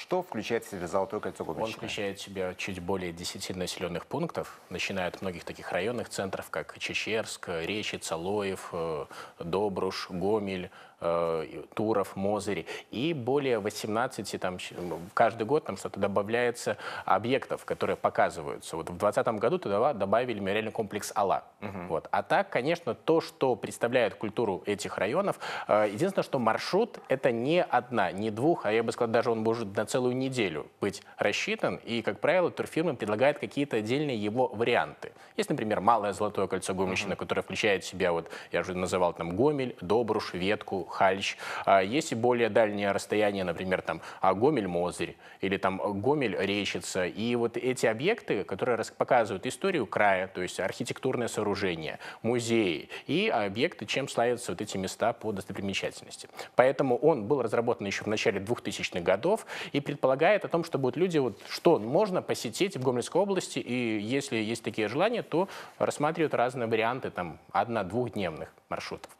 Что включает в себя «Золотое кольцо» Губернщины? Он включает в себя чуть более 10 населенных пунктов, начиная от многих таких районных центров, как Чечерск, Речица, Лоев, э, Добруш, Гомель, э, туров, Мозыри, и более 18, там, каждый год там что-то добавляется объектов, которые показываются. Вот в 2020 году туда добавили мемориальный комплекс Алла. Угу. Вот. А так, конечно, то, что представляет культуру этих районов, э, единственное, что маршрут — это не одна, не двух, а я бы сказал, даже он может на целую неделю быть рассчитан, и, как правило, турфирма предлагает какие-то отдельные его варианты. Есть, например, малое золотое кольцо Гомельщина, mm-hmm. которое включает в себя, вот я уже называл там Гомель, Добруш, Ветку, Хальч. А есть и более дальние расстояния, например, там а, Гомель-Мозырь или там а, Гомель-Речица. И вот эти объекты, которые показывают историю края, то есть архитектурное сооружение, музеи и объекты, чем славятся вот эти места по достопримечательности. Поэтому он был разработан еще в начале 2000-х годов, и предполагает о том, что будут люди, вот, что можно посетить в Гомельской области, и если есть такие желания, то рассматривают разные варианты там, одно-двухдневных маршрутов.